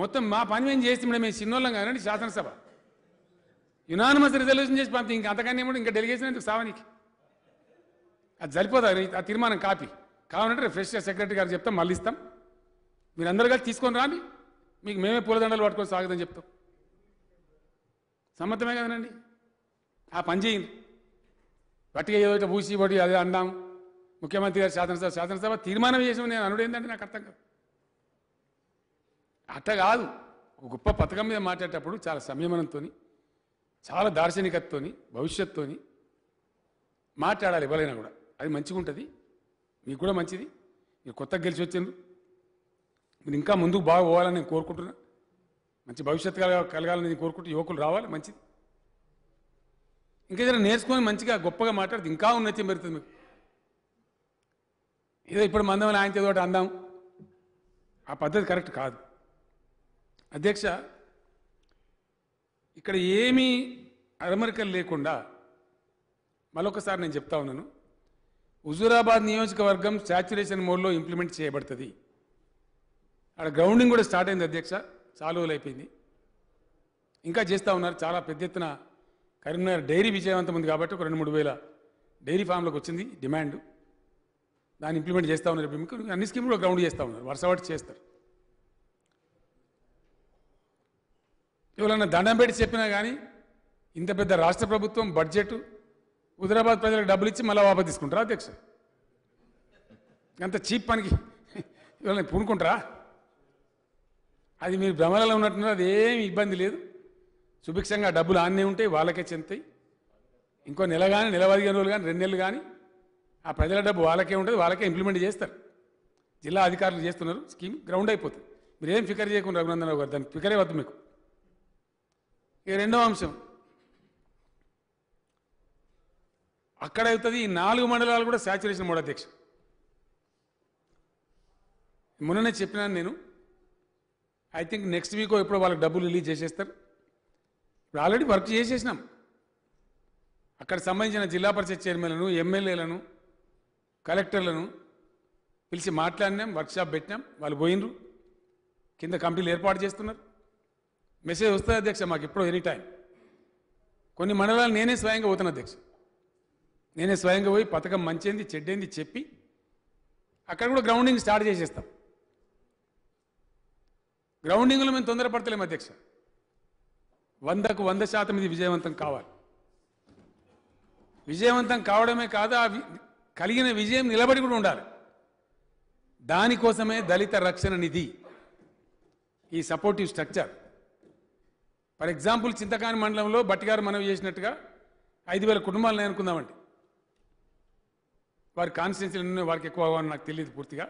మొత్తం మా పని మేము చేసి మేము చిన్నోళ్ళం కాదండి శాసనసభ యునానిమస్ రిజల్యూషన్ చేసి పంపి ఇంకా అంతకన్నా ఏమో ఇంకా డెలిగేషన్ ఎందుకు సావనికి అది సరిపోదా ఆ తీర్మానం కాపీ కావాలంటే ఫ్రెష్ సెక్రటరీ గారు చెప్తాం మళ్ళీ ఇస్తాం మీరు అందరు కలిసి తీసుకొని రాని మీకు మేమే పూలదండలు పట్టుకొని స్వాగతం చెప్తాం సమ్మతమే కదనండి ఆ పని చేయండి గట్టిగా ఏదో పూసి పొడి అదే అన్నాం ముఖ్యమంత్రి గారు శాసనసభ శాసనసభ తీర్మానం చేసిన నేను ఏంటంటే నాకు అర్థం కాదు అట్ట కాదు ఒక గొప్ప పథకం మీద మాట్లాడేటప్పుడు చాలా సంయమనంతో చాలా దార్శనికతతో భవిష్యత్తుతో మాట్లాడాలి ఎవరైనా కూడా అది మంచిగా ఉంటుంది మీకు కూడా మంచిది మీరు కొత్తగా గెలిచి వచ్చింది మీరు ఇంకా ముందుకు బాగా పోవాలని నేను కోరుకుంటున్నా మంచి భవిష్యత్తు కలగా కలగాలని నేను కోరుకుంటూ యువకులు రావాలి మంచిది ఇంకేదైనా నేర్చుకొని మంచిగా గొప్పగా మాట్లాడితే ఇంకా ఉన్నత్యం పెరుగుతుంది మీకు ఏదో ఇప్పుడు మందమని ఆయన ఒకటి అందాం ఆ పద్ధతి కరెక్ట్ కాదు అధ్యక్ష ఇక్కడ ఏమీ అరమరికలు లేకుండా మరొకసారి నేను చెప్తా ఉన్నాను హుజూరాబాద్ నియోజకవర్గం శాచ్యురేషన్ మోడ్లో ఇంప్లిమెంట్ చేయబడుతుంది అక్కడ గ్రౌండింగ్ కూడా స్టార్ట్ అయింది అధ్యక్ష చాలువలు అయిపోయింది ఇంకా చేస్తూ ఉన్నారు చాలా పెద్ద ఎత్తున కరీంనగర్ డైరీ విజయవంతం ఉంది కాబట్టి ఒక రెండు మూడు వేల డైరీ ఫామ్లకు వచ్చింది డిమాండ్ దాన్ని ఇంప్లిమెంట్ చేస్తూ ఉన్నారు ఇప్పుడు అన్ని స్కీమ్లు గ్రౌండ్ చేస్తూ ఉన్నారు వర్షవాటి చేస్తారు ఎవరైనా దండం పెట్టి చెప్పినా కానీ ఇంత పెద్ద రాష్ట్ర ప్రభుత్వం బడ్జెట్ హుదరాబాద్ ప్రజలకు డబ్బులు ఇచ్చి మళ్ళీ వాపా తీసుకుంటారా అధ్యక్ష అంత చీప్ పనికి ఎవరైనా పూనుకుంటారా అది మీరు భ్రమలలో ఉన్నట్టున్నారు అది ఏమి ఇబ్బంది లేదు సుభిక్షంగా డబ్బులు ఆన్నే ఉంటాయి వాళ్ళకే చెంతాయి ఇంకో నెల కానీ నెల పదిహేను రోజులు కానీ రెండు నెలలు కానీ ఆ ప్రజల డబ్బు వాళ్ళకే ఉంటుంది వాళ్ళకే ఇంప్లిమెంట్ చేస్తారు జిల్లా అధికారులు చేస్తున్నారు స్కీమ్ గ్రౌండ్ అయిపోతుంది మీరేం ఫికర్ చేయకుండా రఘునందన్ గారు దానికి ఫికరే వద్దు మీకు ఇక రెండవ అంశం అక్కడవుతుంది ఈ నాలుగు మండలాలు కూడా శాచురేషన్ మోడ్ అధ్యక్ష మొన్ననే చెప్పినాను నేను ఐ థింక్ నెక్స్ట్ వీక్ ఎప్పుడో వాళ్ళకి డబ్బులు రిలీజ్ చేసేస్తారు ఇప్పుడు ఆల్రెడీ వర్క్ చేసేసినాం అక్కడ సంబంధించిన జిల్లా పరిషత్ చైర్మన్లను ఎమ్మెల్యేలను కలెక్టర్లను పిలిచి మాట్లాడినాం వర్క్షాప్ పెట్టినాం వాళ్ళు పోయినరు కింద కమిటీలు ఏర్పాటు చేస్తున్నారు మెసేజ్ వస్తుంది అధ్యక్ష మాకు ఎప్పుడో ఎనీ టైం కొన్ని మండలాలు నేనే స్వయంగా పోతున్నా అధ్యక్ష నేనే స్వయంగా పోయి పథకం మంచింది చెడ్డేంది చెప్పి అక్కడ కూడా గ్రౌండింగ్ స్టార్ట్ చేసేస్తాం గ్రౌండింగ్లో మేము తొందరపడతలేము అధ్యక్ష వందకు వంద శాతం ఇది విజయవంతం కావాలి విజయవంతం కావడమే కాదు ఆ కలిగిన విజయం నిలబడి కూడా ఉండాలి దానికోసమే దళిత రక్షణ నిధి ఈ supportive structure for example Chintakani మండలంలో బట్టిగారు మనవి చేసినట్టుగా ఐదు వేల కుటుంబాలను అనుకుందామండి వారి కాన్స్టిట్యున్సీలు వారికి ఎక్కువ నాకు తెలియదు పూర్తిగా